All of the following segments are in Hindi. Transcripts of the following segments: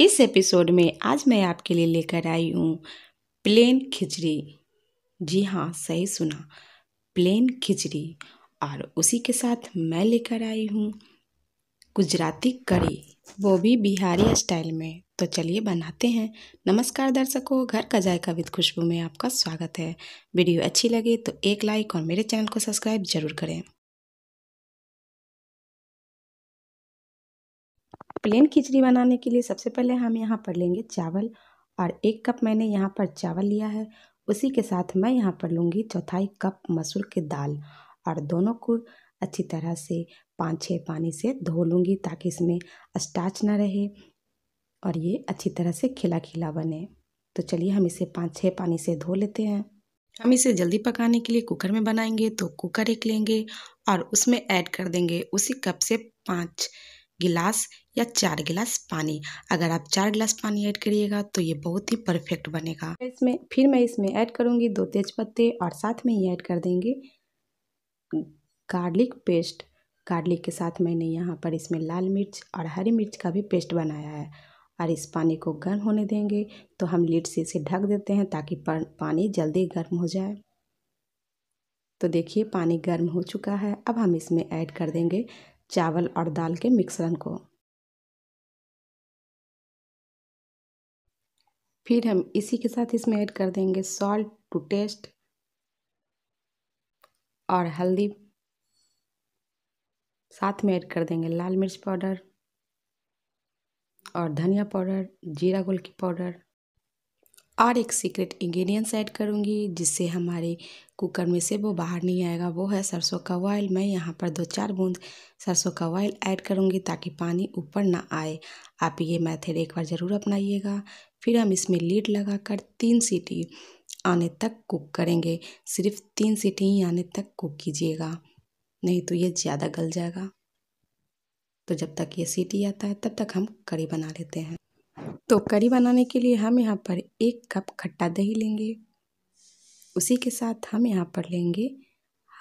इस एपिसोड में आज मैं आपके लिए लेकर आई हूँ प्लेन खिचड़ी जी हाँ सही सुना प्लेन खिचड़ी और उसी के साथ मैं लेकर आई हूँ गुजराती कड़ी वो भी बिहारी स्टाइल में तो चलिए बनाते हैं नमस्कार दर्शकों घर का जायका विद खुशबू में आपका स्वागत है वीडियो अच्छी लगे तो एक लाइक और मेरे चैनल को सब्सक्राइब जरूर करें प्लेन खिचड़ी बनाने के लिए सबसे पहले हम यहाँ पर लेंगे चावल और एक कप मैंने यहाँ पर चावल लिया है उसी के साथ मैं यहाँ पर लूँगी चौथाई कप मसूर की दाल और दोनों को अच्छी तरह से पाँच छः पानी से धो लूँगी ताकि इसमें स्टाच ना रहे और ये अच्छी तरह से खिला खिला बने तो चलिए हम इसे पाँच छः पानी से धो लेते हैं हम इसे जल्दी पकाने के लिए कुकर में बनाएंगे तो कुकर एक लेंगे और उसमें ऐड कर देंगे उसी कप से पाँच गिलास या चार गिलास पानी अगर आप चार गिलास पानी ऐड करिएगा तो ये बहुत ही परफेक्ट बनेगा इसमें फिर मैं इसमें ऐड करूँगी दो तेज़पत्ते और साथ में ये ऐड कर देंगे गार्लिक पेस्ट गार्लिक के साथ मैंने यहाँ पर इसमें लाल मिर्च और हरी मिर्च का भी पेस्ट बनाया है और इस पानी को गर्म होने देंगे तो हम लीड से इसे ढक देते हैं ताकि पानी जल्दी गर्म हो जाए तो देखिए पानी गर्म हो चुका है अब हम इसमें ऐड कर देंगे चावल और दाल के मिश्रण को फिर हम इसी के साथ इसमें ऐड कर देंगे सॉल्ट टू टेस्ट और हल्दी साथ में ऐड कर देंगे लाल मिर्च पाउडर और धनिया पाउडर जीरा गोल की पाउडर और एक सीक्रेट इंग्रेडिएंट्स ऐड करूँगी जिससे हमारे कुकर में से वो बाहर नहीं आएगा वो है सरसों का ऑयल मैं यहाँ पर दो चार बूंद सरसों का ऑयल ऐड करूँगी ताकि पानी ऊपर ना आए आप ये मेथड एक बार ज़रूर अपनाइएगा फिर हम इसमें लीड लगाकर तीन सीटी आने तक कुक करेंगे सिर्फ तीन सीटी ही आने तक कुक कीजिएगा नहीं तो ये ज़्यादा गल जाएगा तो जब तक ये सीटी आता है तब तक हम कड़ी बना लेते हैं तो करी बनाने के लिए हम यहाँ पर एक कप खट्टा दही लेंगे उसी के साथ हम यहाँ पर लेंगे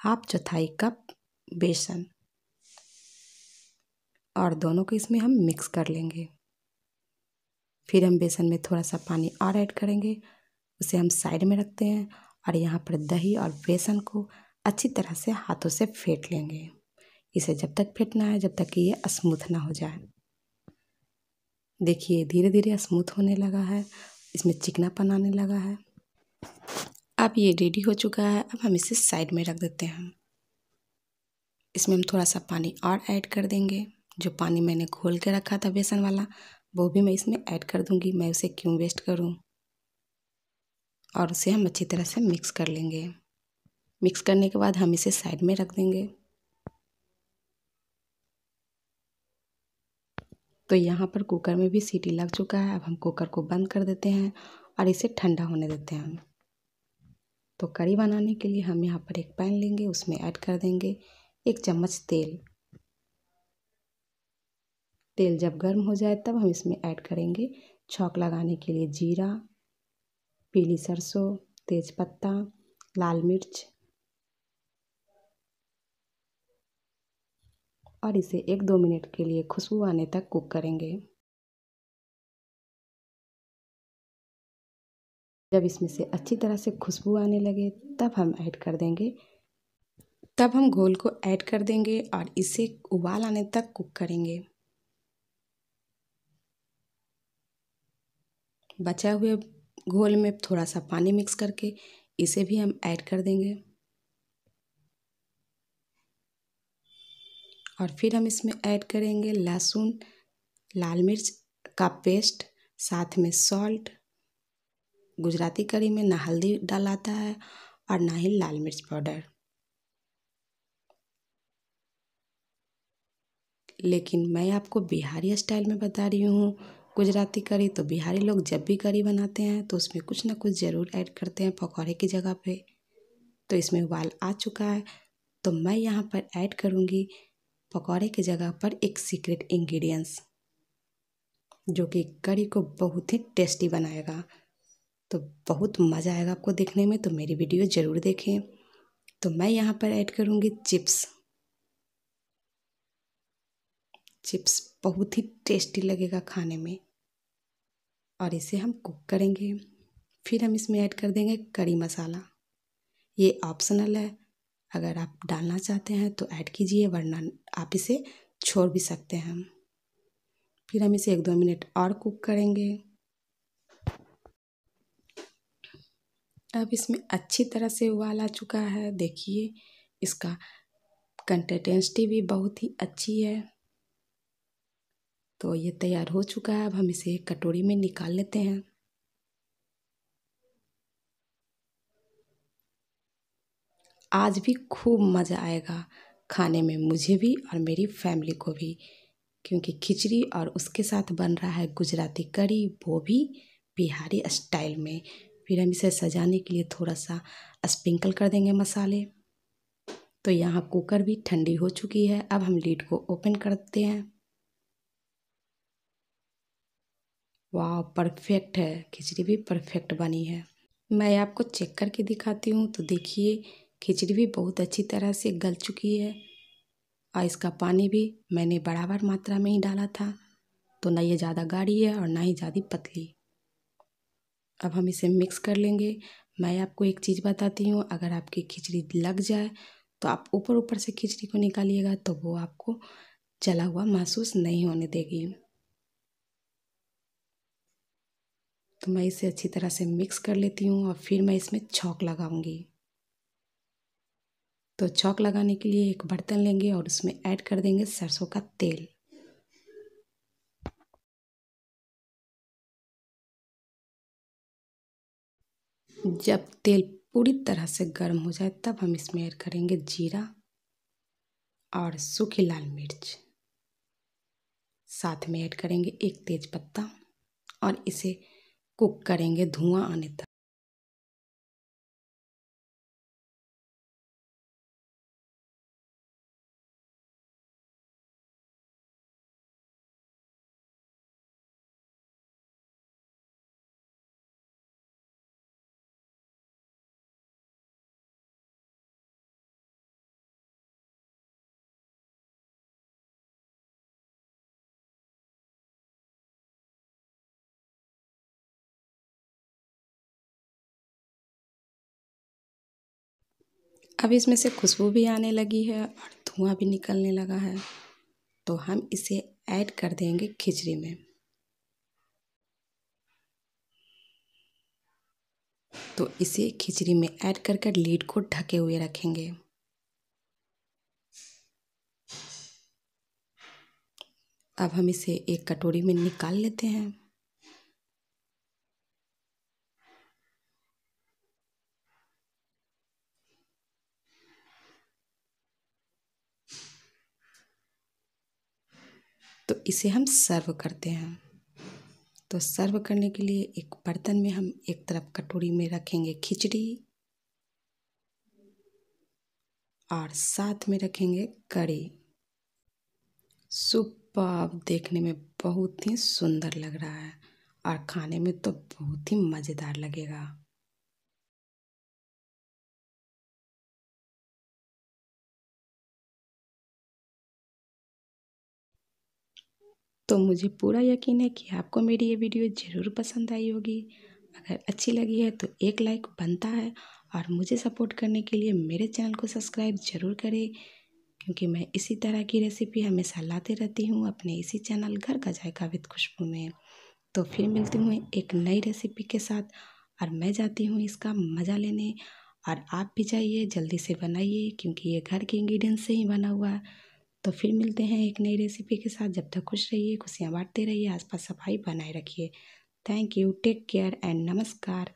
हाफ चौथाई कप बेसन और दोनों को इसमें हम मिक्स कर लेंगे फिर हम बेसन में थोड़ा सा पानी और ऐड करेंगे उसे हम साइड में रखते हैं और यहाँ पर दही और बेसन को अच्छी तरह से हाथों से फेंट लेंगे इसे जब तक फेंटना है जब तक कि ये स्मूथ ना हो जाए देखिए धीरे धीरे स्मूथ होने लगा है इसमें चिकनापन आने लगा है अब ये रेडी हो चुका है अब हम इसे साइड में रख देते हैं इसमें हम थोड़ा सा पानी और ऐड कर देंगे जो पानी मैंने घोल के रखा था बेसन वाला वो भी मैं इसमें ऐड कर दूंगी मैं उसे क्यों वेस्ट करूं और उसे हम अच्छी तरह से मिक्स कर लेंगे मिक्स करने के बाद हम इसे साइड में रख देंगे तो यहाँ पर कुकर में भी सीटी लग चुका है अब हम कुकर को बंद कर देते हैं और इसे ठंडा होने देते हैं तो करी बनाने के लिए हम यहाँ पर एक पैन लेंगे उसमें ऐड कर देंगे एक चम्मच तेल तेल जब गर्म हो जाए तब हम इसमें ऐड करेंगे छौक लगाने के लिए जीरा पीली सरसों तेज़पत्ता लाल मिर्च और इसे एक दो मिनट के लिए खुशबू आने तक कुक करेंगे जब इसमें से अच्छी तरह से खुशबू आने लगे तब हम ऐड कर देंगे तब हम घोल को ऐड कर देंगे और इसे उबाल आने तक कुक करेंगे बचा हुए घोल में थोड़ा सा पानी मिक्स करके इसे भी हम ऐड कर देंगे और फिर हम इसमें ऐड करेंगे लहसुन लाल मिर्च का पेस्ट साथ में सॉल्ट गुजराती करी में ना हल्दी डाल आता है और ना ही लाल मिर्च पाउडर लेकिन मैं आपको बिहारी स्टाइल में बता रही हूँ गुजराती करी तो बिहारी लोग जब भी करी बनाते हैं तो उसमें कुछ ना कुछ ज़रूर ऐड करते हैं पकौड़े की जगह पे तो इसमें उबाल आ चुका है तो मैं यहाँ पर ऐड करूँगी पकौड़े की जगह पर एक सीक्रेट इंग्रेडिएंट्स जो कि कड़ी को बहुत ही टेस्टी बनाएगा तो बहुत मज़ा आएगा आपको देखने में तो मेरी वीडियो ज़रूर देखें तो मैं यहाँ पर ऐड करूँगी चिप्स चिप्स बहुत ही टेस्टी लगेगा खाने में और इसे हम कुक करेंगे फिर हम इसमें ऐड कर देंगे करी मसाला ये ऑप्शनल है अगर आप डालना चाहते हैं तो ऐड कीजिए वरना आप इसे छोड़ भी सकते हैं फिर हम इसे एक दो मिनट और कुक करेंगे अब इसमें अच्छी तरह से उबाल आ चुका है देखिए इसका कंटेटेंसिटी भी बहुत ही अच्छी है तो ये तैयार हो चुका है अब हम इसे कटोरी में निकाल लेते हैं आज भी खूब मज़ा आएगा खाने में मुझे भी और मेरी फैमिली को भी क्योंकि खिचड़ी और उसके साथ बन रहा है गुजराती कढ़ी वो भी बिहारी स्टाइल में फिर हम इसे सजाने के लिए थोड़ा सा स्प्रिंकल कर देंगे मसाले तो यहाँ कुकर भी ठंडी हो चुकी है अब हम लीड को ओपन करते हैं वाह परफेक्ट है खिचड़ी भी परफेक्ट बनी है मैं आपको चेक करके दिखाती हूँ तो देखिए खिचड़ी भी बहुत अच्छी तरह से गल चुकी है और इसका पानी भी मैंने बराबर मात्रा में ही डाला था तो ना ये ज़्यादा गाढ़ी है और ना ही ज़्यादा पतली अब हम इसे मिक्स कर लेंगे मैं आपको एक चीज़ बताती हूँ अगर आपकी खिचड़ी लग जाए तो आप ऊपर ऊपर से खिचड़ी को निकालिएगा तो वो आपको जला हुआ महसूस नहीं होने देगी तो मैं इसे अच्छी तरह से मिक्स कर लेती हूँ और फिर मैं इसमें छौक लगाऊंगी तो चौक लगाने के लिए एक बर्तन लेंगे और उसमें ऐड कर देंगे सरसों का तेल जब तेल पूरी तरह से गर्म हो जाए तब हम इसमें ऐड करेंगे जीरा और सूखी लाल मिर्च साथ में ऐड करेंगे एक तेज पत्ता और इसे कुक करेंगे धुआं आने तक अब इसमें से खुशबू भी आने लगी है और धुआं भी निकलने लगा है तो हम इसे ऐड कर देंगे खिचड़ी में तो इसे खिचड़ी में ऐड कर कर लीड को ढके हुए रखेंगे अब हम इसे एक कटोरी में निकाल लेते हैं इसे हम सर्व करते हैं तो सर्व करने के लिए एक बर्तन में हम एक तरफ कटोरी में रखेंगे खिचड़ी और साथ में रखेंगे कड़ी सुपर देखने में बहुत ही सुंदर लग रहा है और खाने में तो बहुत ही मज़ेदार लगेगा तो मुझे पूरा यकीन है कि आपको मेरी ये वीडियो ज़रूर पसंद आई होगी अगर अच्छी लगी है तो एक लाइक बनता है और मुझे सपोर्ट करने के लिए मेरे चैनल को सब्सक्राइब ज़रूर करें क्योंकि मैं इसी तरह की रेसिपी हमेशा लाते रहती हूँ अपने इसी चैनल घर का जायका विद खुशबू में तो फिर मिलती हूँ एक नई रेसिपी के साथ और मैं जाती हूँ इसका मज़ा लेने और आप भी जाइए जल्दी से बनाइए क्योंकि ये घर के इंग्रीडियंट से ही बना हुआ है तो फिर मिलते हैं एक नई रेसिपी के साथ जब तक खुश रहिए खुशियाँ बांटते रहिए आसपास सफाई बनाए रखिए thank you take care and नमस्कार